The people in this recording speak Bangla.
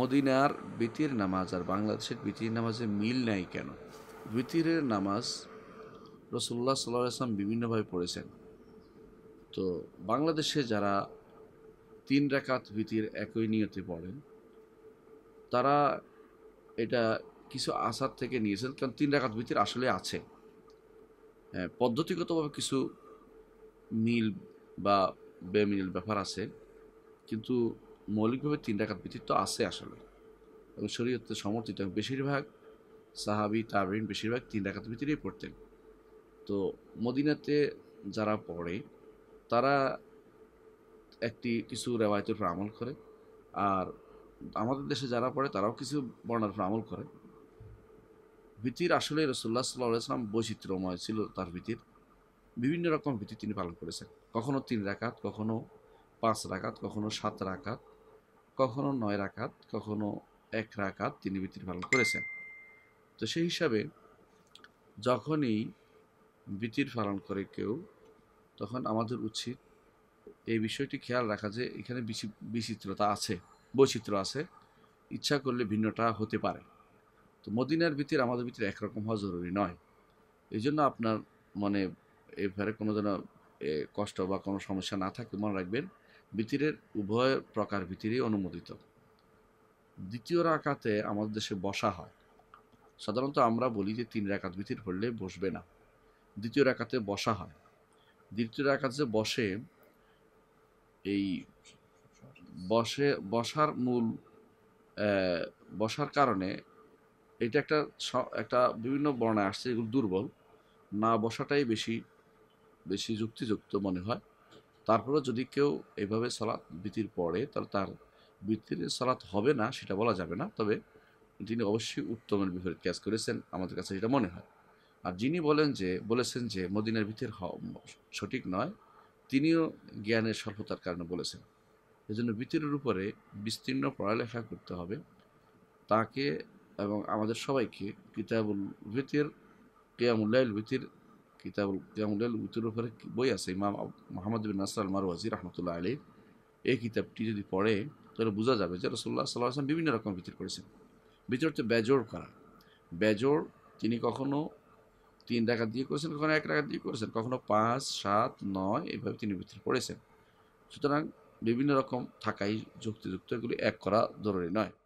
মদিনার বিতির নামাজ আর বাংলাদেশের বিতির নামাজে মিল নাই কেন বিতিরের নামাজ রসুল্লাহ সাল্লাহ আসলাম বিভিন্নভাবে পড়েছেন তো বাংলাদেশে যারা তিন রেখাত ভিতির একই নিয়তে পড়েন তারা এটা কিছু আসার থেকে নিয়েছেন কারণ তিন রেখাত ভিতির আসলে আছে হ্যাঁ পদ্ধতিগতভাবে কিছু মিল বা বেমিল ব্যাপার আছে কিন্তু মৌলিকভাবে তিন ডাকাত ব্যতীত আছে আসলে এবং শরীয়তে সমর্থিত বেশিরভাগ সাহাবি তাবিন বেশিরভাগ তিন ডাকাত ভিতরেই পড়তেন তো মদিনাতে যারা পড়ে তারা একটি কিছু রেওয়ায়তের উপর আমল করে আর আমাদের দেশে যারা পড়ে তারাও কিছু বর্ণার উপর আমল করে ভীতির আসলে রসুল্লাহ সাল্লাহ সাল্লাম বৈচিত্র্যময় ছিল তার ভীতির বিভিন্ন রকম ভীতি তিনি পালন করেছেন কখনো তিন রাকাত কখনো পাঁচ রাকাত কখনো সাত রাকাত কখনো নয় রাকাত কখনো এক রাকাত তিনি ভীতি পালন করেছেন তো সেই হিসাবে যখনই ভীতির পালন করে কেউ তখন আমাদের উচিত এই বিষয়টি খেয়াল রাখা যে এখানে বিচিত্রতা আছে বৈচিত্র্য আছে ইচ্ছা করলে ভিন্নটা হতে পারে তো মদিনার ভিতরে আমাদের ভিতরে একরকম হওয়া জরুরি নয় এই জন্য আপনার মানে এভাবে কোনো যেন কষ্ট বা কোনো সমস্যা না থাকে মনে রাখবেন ভিতরের উভয় প্রকার ভিতরেই অনুমোদিত দ্বিতীয় রাকাতে আমাদের দেশে বসা হয় সাধারণত আমরা বলি যে তিন রাকাত ভিতির হলে বসবে না দ্বিতীয় রাকাতে বসা হয় দ্বিতীয় রাকাতে বসে এই বসে বসার মূল বসার কারণে এটা একটা একটা বিভিন্ন বর্ণায় আসছে এগুলো দুর্বল না বসাটাই বেশি বেশি যুক্তিযুক্ত মনে হয় তারপরে যদি কেউ এভাবে সালাত বিতির পড়ে তাহলে তার বৃত্তির সালাত হবে না সেটা বলা যাবে না তবে তিনি অবশ্যই উত্তমের বিপরীত কাজ করেছেন আমাদের কাছে সেটা মনে হয় আর যিনি বলেন যে বলেছেন যে মদিনার ভিতর সঠিক নয় তিনিও জ্ঞানের স্বল্পতার কারণে বলেছেন এজন্য ভিতরের উপরে বিস্তীর্ণ পড়ালেখা করতে হবে তাকে এবং আমাদের সবাইকে কিতাবুল ভিতির কেয়ামুল্লাইল ভিতির কিতাব কিতামুল্লাল উতুর উপরে বই আছে ইমাম মোহাম্মদ বিন নাসর মারওয়াজি রহমতুল্লাহ আলী এই কিতাবটি যদি পড়ে তাহলে বোঝা যাবে যে রসোল্লা সাল্লাহ আসলাম বিভিন্ন রকম বিচার করেছেন বিচার হচ্ছে বেজোর করা বেজোর তিনি কখনও তিন টাকা দিয়ে করেছেন কখনো এক টাকা দিয়ে করেছেন কখনো পাঁচ সাত নয় এভাবে তিনি ভিতরে পড়েছেন সুতরাং বিভিন্ন রকম থাকাই যুক্তিযুক্ত এগুলি এক করা জরুরি নয়